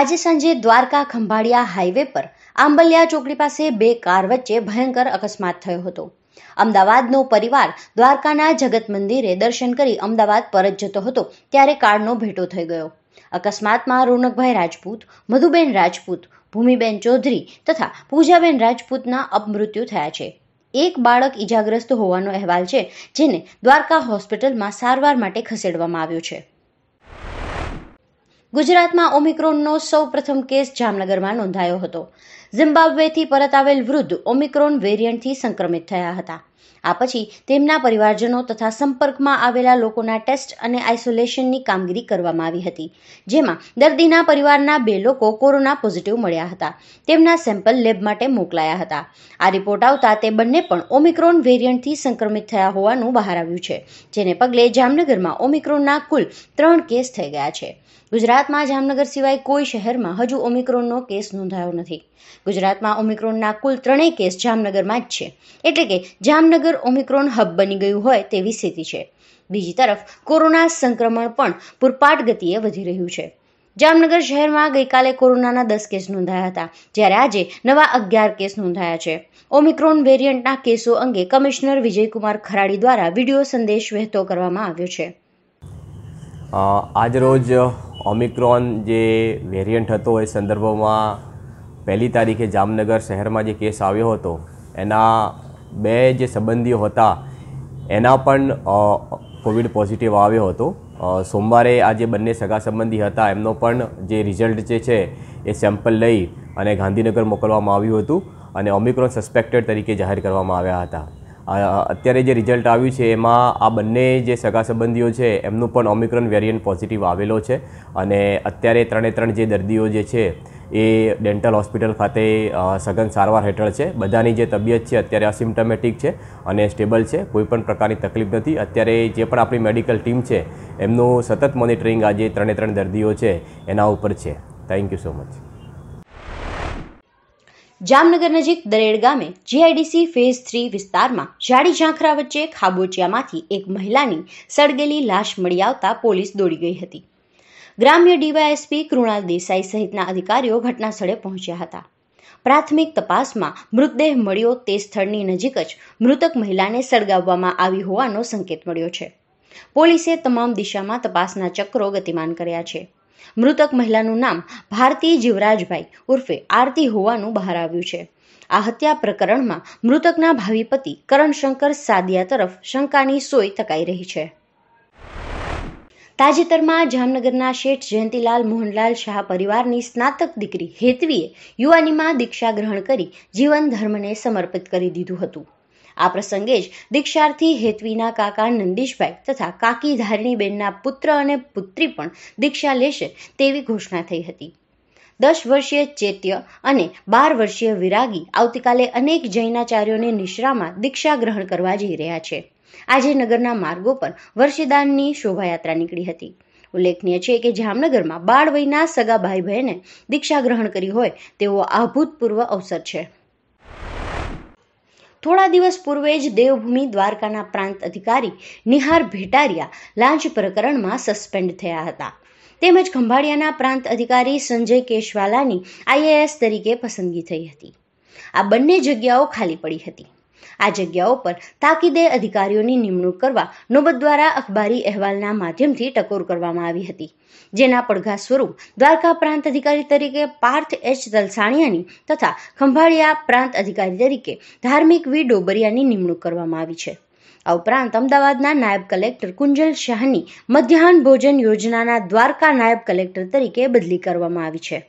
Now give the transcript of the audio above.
આજે સાંજે દ્વારકા ખંભાળિયા હાઈવે પર આંબલિયા ચોકડી પાસે બે કાર વચ્ચે ભયંકર અકસ્માત થયો હતો અમદાવાદનો પરિવાર દ્વારકાના જગત મંદિરે દર્શન કરી અમદાવાદ પરત જતો હતો ત્યારે કારનો ભેટો થઈ ગયો અકસ્માતમાં રોનકભાઈ રાજપૂત મધુબેન રાજપૂત ભૂમિબેન ચૌધરી તથા પૂજાબેન રાજપૂતના અપમૃત્યુ થયા છે એક બાળક ઇજાગ્રસ્ત હોવાનો અહેવાલ છે જેને દ્વારકા હોસ્પિટલમાં સારવાર માટે ખસેડવામાં આવ્યો છે ગુજરાતમાં ઓમિક્રોનનો સૌ પ્રથમ કેસ જામનગરમાં નોંધાયો હતો ઝિમ્બાબ્વેથી પરત આવેલ વૃદ્ધ ઓમિક્રોન વેરિયન્ટથી સંક્રમિત થયા હતા આ પછી તેમના પરિવારજનો તથા સંપર્કમાં આવેલા લોકોના ટેસ્ટ અને આઇસોલેશનની કામગીરી કરવામાં આવી હતી જેમાં દર્દીના પરિવારના બે લોકો કોરોના પોઝિટિવ મળ્યા હતા તેમના સેમ્પલ લેબ માટે મોકલાયા હતા આ રિપોર્ટ આવતા તે બંને પણ ઓમિક્રોન વેરિયન્ટથી સંક્રમિત થયા હોવાનું બહાર આવ્યું છે જેને પગલે જામનગરમાં ઓમિક્રોનના કુલ ત્રણ કેસ થઈ ગયા છે ગુજરાતમાં જામનગર સિવાય કોઈ શહેરમાં હજુ ઓમિક્રોનનો કેસ નોંધાયો નથી ગુજરાતમાં ઓમિક્રોનના કુલ ત્રણેય કેસ જામનગરમાં જ છે એટલે કે જામનગર નગર ઓમિક્રોન હબ બની ગયું હોય તેવી સ્થિતિ છે બીજી તરફ કોરોના સંક્રમણ પણ પૂરપાટ ગતિએ વધી રહ્યું છે જામનગર શહેરમાં ગઈકાલે કોરોનાના દસ કેસ નોંધાયા હતા જ્યારે આજે નવા અગિયાર કેસ નોંધાયા છે ઓમિક્રોન વેરિયન્ટના કેસો અંગે કમિશનર વિજયકુમાર ખરાડી દ્વારા વિડીયો સંદેશ વહેતો કરવામાં આવ્યો છે આજરોજ ઓમિક્રોન જે વેરિયન્ટ હતો એ સંદર્ભમાં પહેલી તારીખે જામનગર શહેરમાં જે કેસ આવ્યો હતો એના બે જે સંબંધીઓ હતા એના પણ કોવિડ પોઝિટિવ આવ્યો હતો સોમવારે આ જે બંને સગા સંબંધી હતા એમનો પણ જે રિઝલ્ટ જે છે એ સેમ્પલ લઈ અને ગાંધીનગર મોકલવામાં આવ્યું હતું અને ઓમિક્રોન સસ્પેક્ટેડ તરીકે જાહેર કરવામાં આવ્યા હતા અત્યારે જે રિઝલ્ટ આવ્યું છે એમાં આ બંને જે સગા સંબંધીઓ છે એમનું પણ ઓમિક્રોન વેરિયન્ટ પોઝિટિવ આવેલો છે અને અત્યારે ત્રણે ત્રણ જે દર્દીઓ જે છે એ ડેન્ટલ હોસ્પિટલ ખાતે સઘન સારવાર હેઠળ છે બધાની જે તબિયત છે અત્યારે અસિમ્ટમેટિક છે અને સ્ટેબલ છે કોઈપણ પ્રકારની તકલીફ નથી અત્યારે જે પણ આપણી મેડિકલ ટીમ છે એમનું સતત મોનિટરિંગ આજે ત્રણે ત્રણ દર્દીઓ છે એના ઉપર છે thank you so much Jamnagar નજીક દરેડ ગામે જીઆઈડીસી ફેઝ થ્રી વિસ્તારમાં ઝાડી ઝાંખરા વચ્ચે ખાબોચિયામાંથી એક મહિલાની સળગેલી લાશ મળી આવતા પોલીસ દોડી ગઈ હતી ગ્રામ્ય ડીવાયએસપી કૃણાલ દેસાઈ સહિતના અધિકારીઓ ઘટનાસ્થળે પહોંચ્યા હતા પ્રાથમિક તપાસમાં મૃતદેહ મળ્યો તે સ્થળની નજીક જ મૃતક મહિલાને સળગાવવામાં આવી હોવાનો સંકેત મળ્યો છે પોલીસે તમામ દિશામાં તપાસના ચક્રો ગતિમાન કર્યા છે મૃતક મહિલાનું નામ ભારતી જીવરાજભાઈ ઉર્ફે આરતી હોવાનું બહાર આવ્યું છે આ હત્યા પ્રકરણમાં મૃતકના ભાવિ પતિ કરણશંકર સાદિયા તરફ શંકાની સોય તકાઈ રહી છે તાજેતરમાં જામનગરના શેઠ જયંતિલાલ મોહનલાલ શાહ પરિવારની સ્નાતક દીકરી હેતવીએ યુવાનીમાં દીક્ષા ગ્રહણ કરી જીવન ધર્મને સમર્પિત કરી દીધું હતું આ પ્રસંગે જ દીક્ષાર્થી હેતવીના કાકા નંદીશભાઈ તથા કાકી ધારિણીબેનના પુત્ર અને પુત્રી પણ દીક્ષા લેશે તેવી ઘોષણા થઈ હતી દસ વર્ષીય ચેત્ય અને બાર વર્ષીય વિરાગી આવતીકાલે અનેક જૈનાચાર્યોની નિશ્રામાં દીક્ષા ગ્રહણ કરવા જઈ રહ્યા છે આજે નગરના માર્ગો પર વર્ષીદાનની શોભાયાત્રા નીકળી હતી ઉલ્લેખનીય છે કે જામનગરમાં બાળ વયના સગા ભાઈ બહેને દીક્ષા ગ્રહણ કરી હોય તેવો અભૂતપૂર્વ અવસર છે થોડા દિવસ પૂર્વે જ દેવભૂમિ દ્વારકાના પ્રાંત અધિકારી નિહાર ભેટારિયા લાંચ પ્રકરણમાં સસ્પેન્ડ થયા હતા તેમજ ખંભાળિયાના પ્રાંત અધિકારી સંજય કેશવાલાની આઈએએસ તરીકે પસંદગી થઈ હતી આ બંને જગ્યાઓ ખાલી પડી હતી આ જગ્યાઓ પર તાકીદે અધિકારીઓની નિમણૂક કરવા નોબત દ્વારા અખબારી અહેવાલના માધ્યમથી ટકોર કરવામાં આવી હતી જેના પડઘા સ્વરૂપ દ્વારકા પ્રાંત અધિકારી તરીકે પાર્થ એચ દલસાણિયાની તથા ખંભાળિયા પ્રાંત અધિકારી તરીકે ધાર્મિક વી ડોબરિયાની નિમણૂક કરવામાં આવી છે આ ઉપરાંત અમદાવાદના નાયબ કલેક્ટર કુંજલ શાહની મધ્યાહન ભોજન યોજનાના દ્વારકા નાયબ કલેક્ટર તરીકે બદલી કરવામાં આવી છે